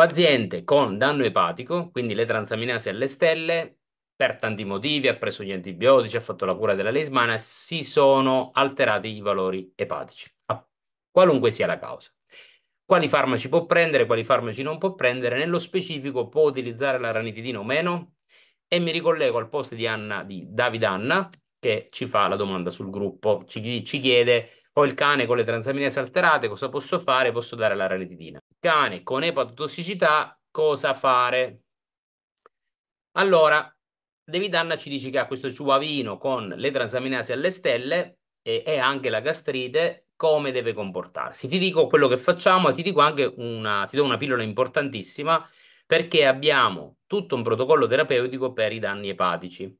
Paziente con danno epatico, quindi le transaminasi alle stelle, per tanti motivi, ha preso gli antibiotici, ha fatto la cura della lesmana, si sono alterati i valori epatici, qualunque sia la causa. Quali farmaci può prendere, quali farmaci non può prendere, nello specifico può utilizzare la ranitidina o meno? E mi ricollego al post di, Anna, di David Anna, che ci fa la domanda sul gruppo, ci, ci chiede ho il cane con le transaminasi alterate, cosa posso fare? Posso dare la ranitidina. Cane con epatotossicità, cosa fare? Allora, David Anna ci dice che ha questo ciuavino con le transaminasi alle stelle e, e anche la gastrite, come deve comportarsi. Ti dico quello che facciamo e ti dico anche una, ti do una pillola importantissima perché abbiamo tutto un protocollo terapeutico per i danni epatici.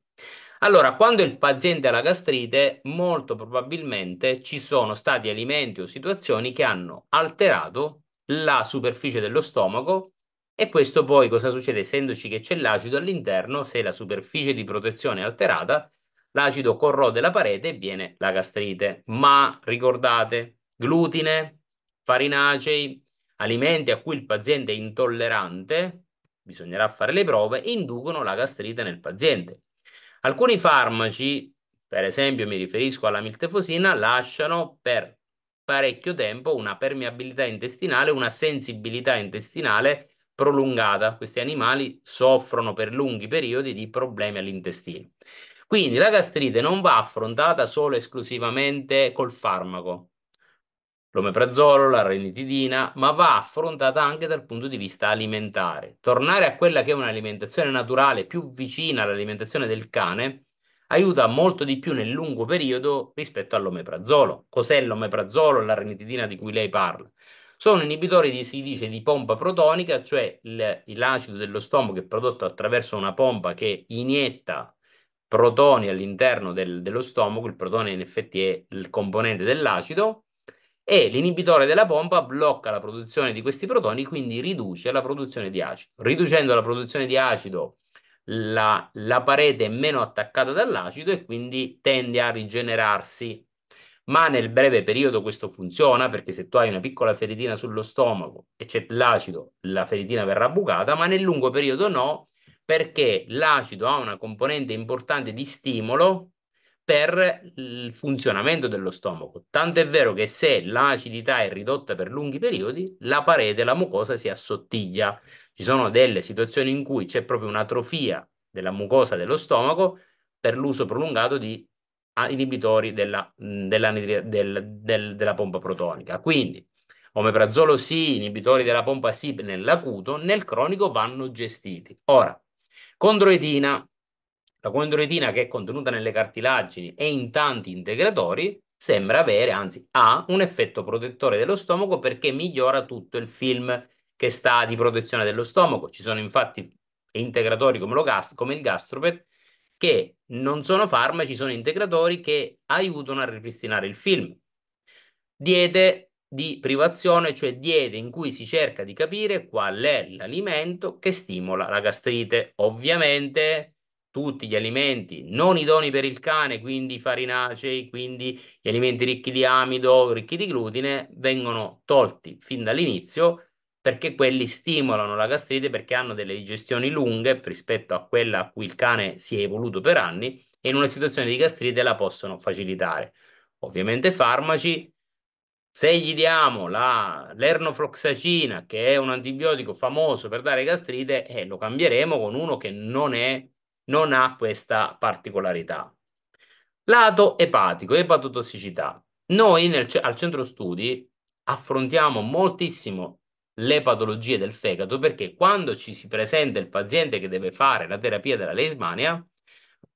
Allora, quando il paziente ha la gastrite, molto probabilmente ci sono stati alimenti o situazioni che hanno alterato la superficie dello stomaco e questo poi cosa succede? Essendoci che c'è l'acido all'interno, se la superficie di protezione è alterata, l'acido corrode la parete e viene la gastrite. Ma ricordate, glutine, farinacei, alimenti a cui il paziente è intollerante, bisognerà fare le prove, inducono la gastrite nel paziente. Alcuni farmaci, per esempio mi riferisco alla miltefosina, lasciano per parecchio tempo una permeabilità intestinale, una sensibilità intestinale prolungata. Questi animali soffrono per lunghi periodi di problemi all'intestino. Quindi la gastrite non va affrontata solo e esclusivamente col farmaco, l'omeprazolo, la renitidina, ma va affrontata anche dal punto di vista alimentare. Tornare a quella che è un'alimentazione naturale più vicina all'alimentazione del cane aiuta molto di più nel lungo periodo rispetto all'omeprazolo. Cos'è l'omeprazolo e la renitidina di cui lei parla? Sono inibitori di, si dice, di pompa protonica, cioè l'acido dello stomaco che è prodotto attraverso una pompa che inietta protoni all'interno del, dello stomaco, il protone in effetti è il componente dell'acido, e l'inibitore della pompa blocca la produzione di questi protoni, quindi riduce la produzione di acido. Riducendo la produzione di acido, la, la parete è meno attaccata dall'acido e quindi tende a rigenerarsi. Ma nel breve periodo questo funziona perché se tu hai una piccola feritina sullo stomaco e c'è l'acido, la feritina verrà bucata, ma nel lungo periodo no, perché l'acido ha una componente importante di stimolo per il funzionamento dello stomaco. Tant'è vero che se l'acidità è ridotta per lunghi periodi, la parete, la mucosa si assottiglia. Ci sono delle situazioni in cui c'è proprio un'atrofia della mucosa dello stomaco per l'uso prolungato di inibitori della, della, della, della pompa protonica. Quindi, omeprazolo sì, inibitori della pompa sì nell'acuto, nel cronico vanno gestiti. Ora, condroitina, la condroitina che è contenuta nelle cartilagini e in tanti integratori sembra avere, anzi ha, un effetto protettore dello stomaco perché migliora tutto il film che sta di protezione dello stomaco. Ci sono infatti integratori come, lo gast- come il Gastropet che non sono farmaci, sono integratori che aiutano a ripristinare il film. Diete di privazione, cioè diete in cui si cerca di capire qual è l'alimento che stimola la gastrite. Ovviamente tutti gli alimenti non idoni per il cane, quindi farinacei, quindi gli alimenti ricchi di amido, ricchi di glutine, vengono tolti fin dall'inizio perché quelli stimolano la gastrite perché hanno delle digestioni lunghe rispetto a quella a cui il cane si è evoluto per anni e in una situazione di gastrite la possono facilitare. Ovviamente farmaci, se gli diamo la, l'ernofloxacina, che è un antibiotico famoso per dare gastrite, eh, lo cambieremo con uno che non è non ha questa particolarità. Lato epatico, epatotossicità. Noi nel, al centro studi affrontiamo moltissimo le patologie del fegato perché quando ci si presenta il paziente che deve fare la terapia della leismania,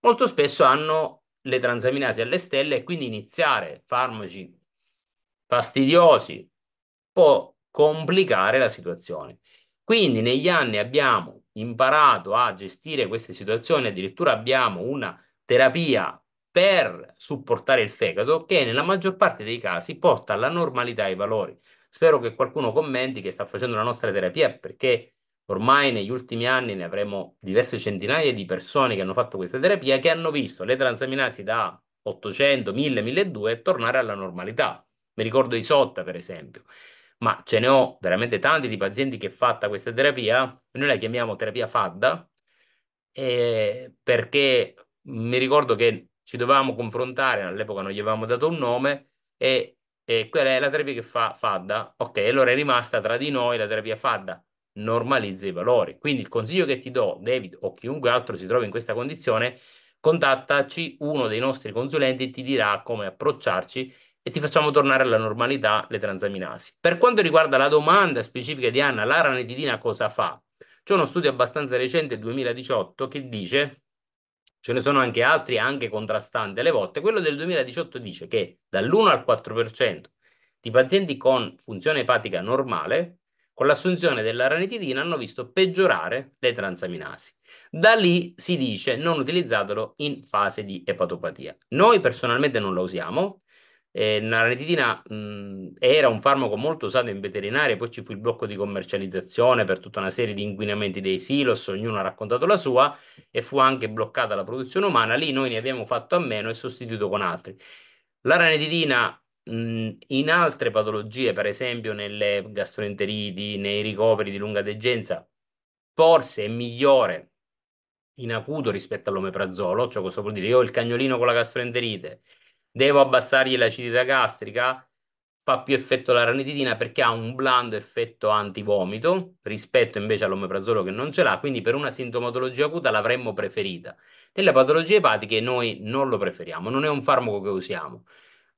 molto spesso hanno le transaminasi alle stelle e quindi iniziare farmaci fastidiosi può complicare la situazione. Quindi negli anni abbiamo imparato a gestire queste situazioni, addirittura abbiamo una terapia per supportare il fegato che nella maggior parte dei casi porta alla normalità i valori. Spero che qualcuno commenti che sta facendo la nostra terapia perché ormai negli ultimi anni ne avremo diverse centinaia di persone che hanno fatto questa terapia che hanno visto le transaminasi da 800, 1000, 1200 tornare alla normalità. Mi ricordo Isotta per esempio, ma ce ne ho veramente tanti di pazienti che fatta questa terapia, noi la chiamiamo terapia FADDA, eh, perché mi ricordo che ci dovevamo confrontare, all'epoca non gli avevamo dato un nome, e, e quella è la terapia che fa FADDA, ok, allora è rimasta tra di noi la terapia FADDA, normalizza i valori. Quindi il consiglio che ti do, David, o chiunque altro si trovi in questa condizione, contattaci, uno dei nostri consulenti ti dirà come approcciarci e ti facciamo tornare alla normalità le transaminasi. Per quanto riguarda la domanda specifica di Anna, la cosa fa? C'è uno studio abbastanza recente, 2018, che dice, ce ne sono anche altri, anche contrastanti alle volte, quello del 2018 dice che dall'1 al 4% di pazienti con funzione epatica normale, con l'assunzione della hanno visto peggiorare le transaminasi. Da lì si dice non utilizzatelo in fase di epatopatia. Noi personalmente non lo usiamo, eh, la ranitidina mh, mhmm, era un farmaco molto usato in veterinaria, poi ci fu il blocco di commercializzazione per tutta una serie di inquinamenti dei silos, ognuno ha raccontato la sua, e fu anche bloccata la produzione umana. Lì noi ne abbiamo fatto a meno e sostituito con altri. La ranitidina mh, mhmm, in altre patologie, per esempio nelle gastroenteriti, nei ricoveri di lunga degenza, forse è migliore in acuto rispetto all'omeprazolo, cioè cosa vuol dire? Io ho il cagnolino con la gastroenterite, Devo abbassargli l'acidità gastrica? Fa più effetto la ranitidina perché ha un blando effetto antivomito rispetto invece all'omeprazolo che non ce l'ha, quindi per una sintomatologia acuta l'avremmo preferita. Nelle patologie epatiche noi non lo preferiamo, non è un farmaco che usiamo.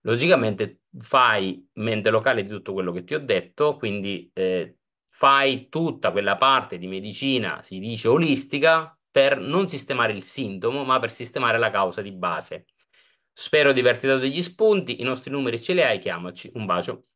Logicamente fai mente locale di tutto quello che ti ho detto, quindi eh, fai tutta quella parte di medicina, si dice olistica, per non sistemare il sintomo, ma per sistemare la causa di base. Spero di averti dato degli spunti, i nostri numeri ce li hai, chiamaci. Un bacio.